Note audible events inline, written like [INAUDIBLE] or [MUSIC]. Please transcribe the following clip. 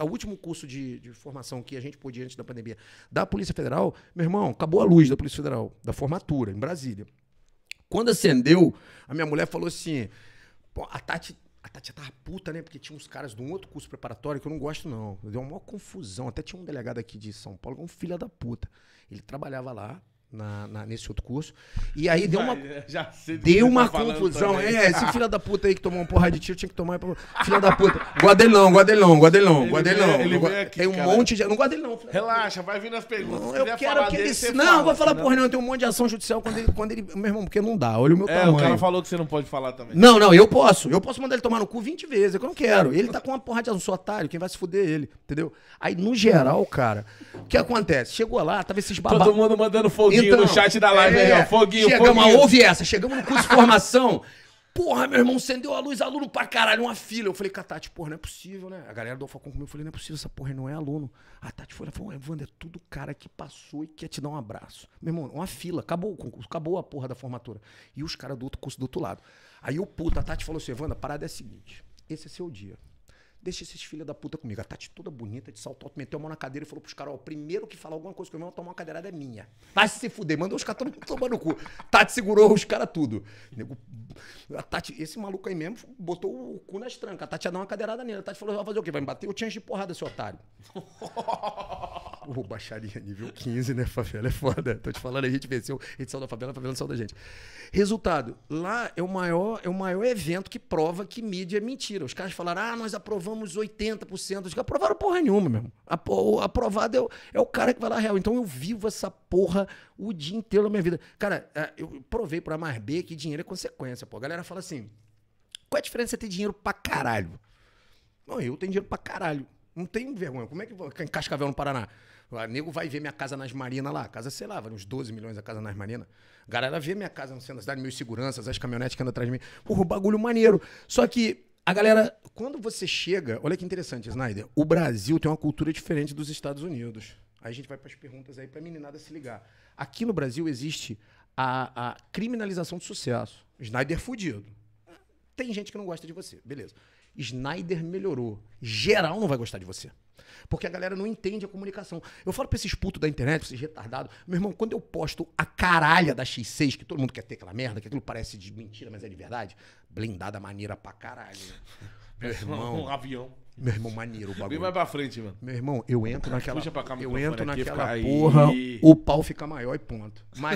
o último curso de, de, formação que a gente pôde antes da pandemia da Polícia Federal, meu irmão, acabou a luz da Polícia Federal, da formatura, em Brasília. Quando acendeu, a minha mulher falou assim: a Tati. A Tati tava puta, né? Porque tinha uns caras de um outro curso preparatório que eu não gosto, não. Deu uma maior confusão. Até tinha um delegado aqui de São Paulo, um filho da puta. Ele trabalhava lá, na, na, nesse outro curso. E aí deu uma. [LAUGHS] Já deu tá uma tá confusão. É, esse filho da puta aí que tomou uma porra de tiro tinha que tomar. Filho da puta. [LAUGHS] Guadelão, Guadelão, Guadelão, Guadelão. tem um cara. monte de. Não, Guadelão. Relaxa, vai vir nas perguntas. Não, eu quero que ele. Dele, não, fala, vou falar porra, não. Tem um monte de ação judicial quando ele, quando ele. Meu irmão, porque não dá. Olha o meu é, tamanho. O cara falou que você não pode falar também. Não, não, eu posso. Eu posso mandar ele tomar no cu 20 vezes. É que eu não quero. Ele tá com uma porra de ação. Sou otário, quem vai se fuder é ele. Entendeu? Aí, no geral, cara, o que acontece? Chegou lá, tava esses babados. Todo mundo mandando foguinho no então, chat da live aí, ó. É, foguinho, chegamos, foguinho. Ouve essa, chegamos no curso de formação. Porra, meu irmão, acendeu a luz, aluno pra caralho, uma fila. Eu falei, Tati, porra, não é possível, né? A galera do Alfacom comigo, eu falei, não é possível, essa porra não é aluno. A Tati foi lá e falou, Evandro, é tudo cara que passou e quer te dar um abraço. Meu irmão, uma fila, acabou o concurso, acabou a porra da formatura. E os caras do outro curso do outro lado. Aí o puta, a Tati falou assim, Evandro, a parada é a seguinte, esse é seu dia. Deixa esses filhos da puta comigo. A Tati toda bonita, de salto alto, meteu a mão na cadeira e falou pros caras, ó, primeiro que falar alguma coisa com o tomar uma cadeirada é minha. Vai se fuder, mandou os caras todo mundo tomar no cu. Tati segurou os caras tudo. Nego, a Tati, esse maluco aí mesmo botou o cu nas trancas. A Tati ia dar uma cadeirada nele. A Tati falou, vai fazer o quê? Vai me bater? Eu tinha de porrada, seu otário. [LAUGHS] o baixaria nível 15, né? Favela é foda. Tô te falando, a gente venceu a edição da favela, a favela é saiu da gente. Resultado, lá é o maior, é o maior evento que prova que mídia é mentira. Os caras falaram, ah, nós aprovamos 80%. Os caras aprovaram porra nenhuma, mesmo. O aprovado é o, é o cara que vai lá real. Então eu vivo essa porra o dia inteiro na minha vida. Cara, é, eu provei pra A mais B que dinheiro é consequência, pô. A galera fala assim, qual é a diferença de ter dinheiro pra caralho? Não, eu tenho dinheiro pra caralho. Não tem vergonha. Como é que em Cascavel, no Paraná? O ah, nego vai ver minha casa nas Marinas lá. Casa, sei lá, uns 12 milhões a casa nas Marinas. A galera vê minha casa no centro da cidade, meus seguranças, as caminhonetes que andam atrás de mim. Porra, bagulho maneiro. Só que a galera, quando você chega, olha que interessante, Snyder. O Brasil tem uma cultura diferente dos Estados Unidos. Aí a gente vai para as perguntas aí para meninada se ligar. Aqui no Brasil existe a, a criminalização do sucesso. Snyder fudido. Tem gente que não gosta de você, beleza. Snyder melhorou. Geral não vai gostar de você. Porque a galera não entende a comunicação. Eu falo pra esses putos da internet, pra esses retardados, meu irmão, quando eu posto a caralha da X6, que todo mundo quer ter aquela merda, que aquilo parece de mentira, mas é de verdade, blindada maneira pra caralho. [LAUGHS] Meu é, irmão. Um avião. Meu irmão, maneiro o bagulho. Vem mais pra frente, mano. Meu irmão, eu entro naquela. Puxa pra cá, eu entro aqui, naquela porra, aí. o pau fica maior e ponto. Mas